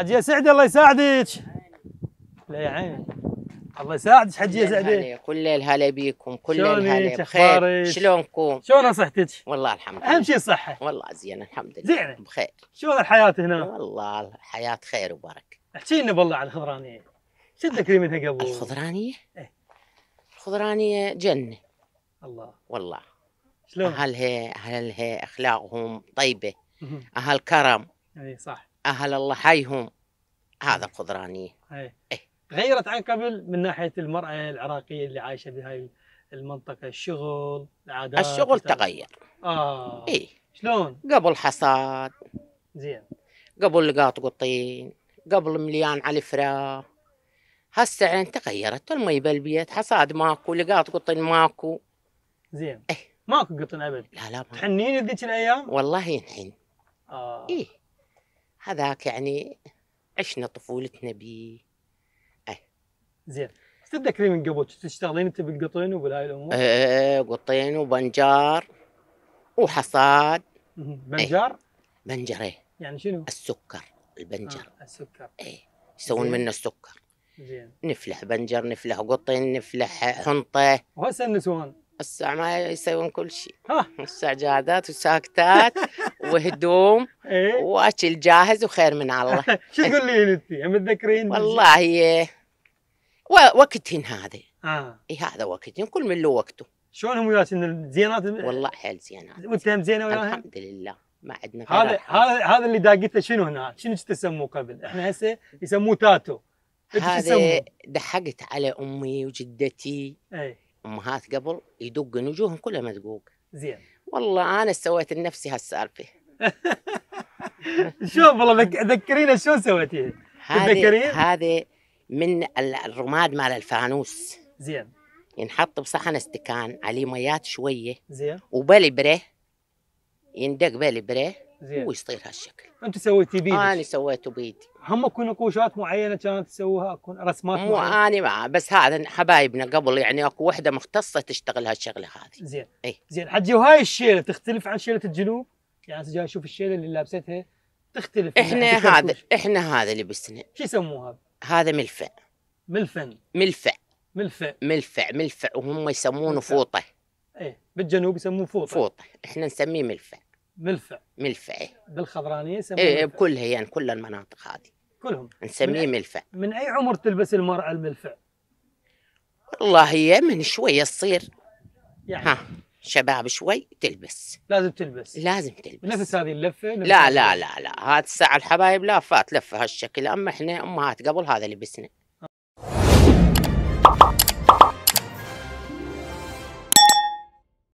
حجيه سعدي الله يساعدك لا يا عين الله يساعدك حجيه سعدي كل الهلا بيكم كل الهلا بخير شلونكم؟ شلون صحتك؟ والله الحمد لله اهم شيء الصحه والله زين الحمد لله زين بخير شلون الحياه هنا؟ والله الحياه خير وبركه احكي لنا بالله على الخضرانيه شو منها قبل؟ الخضرانيه؟ ايه الخضرانيه جنه الله والله شلون؟ اهلها اهلها اخلاقهم طيبه اهل كرم اي صح أهل الله حيهم هذا نعم. قدراني أيه. إيه. غيرت عن قبل من ناحية المرأة العراقية اللي عايشة بهاي المنطقة الشغل العادات الشغل بتاع... تغير آه إيه شلون؟ قبل حصاد زين قبل لقاط قطين قبل مليان على الفراخ هسه عين تغيرت المي بالبيت حصاد ماكو لقاط قطن ماكو زين إيه. ماكو قطن ابد لا لا ما. تحنين ذيك الايام والله ينحن اه ايه هذاك يعني عشنا طفولتنا به أه. زين تتذكري من قبل تشتغلين انت بالقطين وبالهاي الامور؟ ايه قطين وبنجار وحصاد إيه. بنجار؟ بنجر ايه يعني شنو؟ السكر البنجر آه السكر ايه يسوون منه السكر زين نفلح بنجر نفلح قطن نفلح حنطه وهسه النسوان الساعة ما يسوون كل شيء السجادات وساكتات وهدوم إيه. واكل جاهز وخير من الله شو تقولين انت متذكرين والله هي إيه. وقتهن هذا اه إيه هذا وقتهن كل من له وقته شلون هم وياسين زينات والله حيل زينات وانت هم زينه وياهم الحمد لله ما عندنا هذا هذا هذا اللي داقته شنو هنا شنو تسموه قبل احنا هسه يسموه تاتو هذا دحقت على امي وجدتي اي امهات قبل يدق نجوهم كلها مدقوق زين والله انا سويت لنفسي هالسالفه شوف والله ذكرينا شو سويتي هذه هذه من الرماد مال الفانوس زين ينحط بصحن استكان عليه ميات شويه زين وبلبره يندق بالي براه زين ويصير هالشكل انت سويتي بيدك؟ انا سويته بيدي هم يكون نقوشات معينه كانت تسووها اكو رسمات مو معينه؟ انا مع بس هذا حبايبنا قبل يعني اكو وحده مختصه تشتغل هالشغله هذه زين اي زين حجي وهاي الشيله تختلف عن شيله الجنوب؟ يعني جاي اشوف الشيله اللي لابستها تختلف احنا يعني هذا احنا هذا لبسنا شو يسموه هذا؟ هذا ملفع ملفن ملفع ملفع ملفع ملفع وهم يسمونه فوطه ايه بالجنوب يسموه فوطه فوطه احنا نسميه ملفع ملفع ملفع ايه بالخضرانيه يسموه ايه بكلها يعني كل المناطق هذه كلهم نسميه ملفع من اي عمر تلبس المراه الملفع؟ والله هي من شويه تصير يعني ها شباب شوي تلبس لازم تلبس لازم تلبس نفس هذه اللفه نفس لا لا لا لا هذا الساعه الحبايب لفات لفه هالشكل اما احنا امهات قبل هذا لبسنا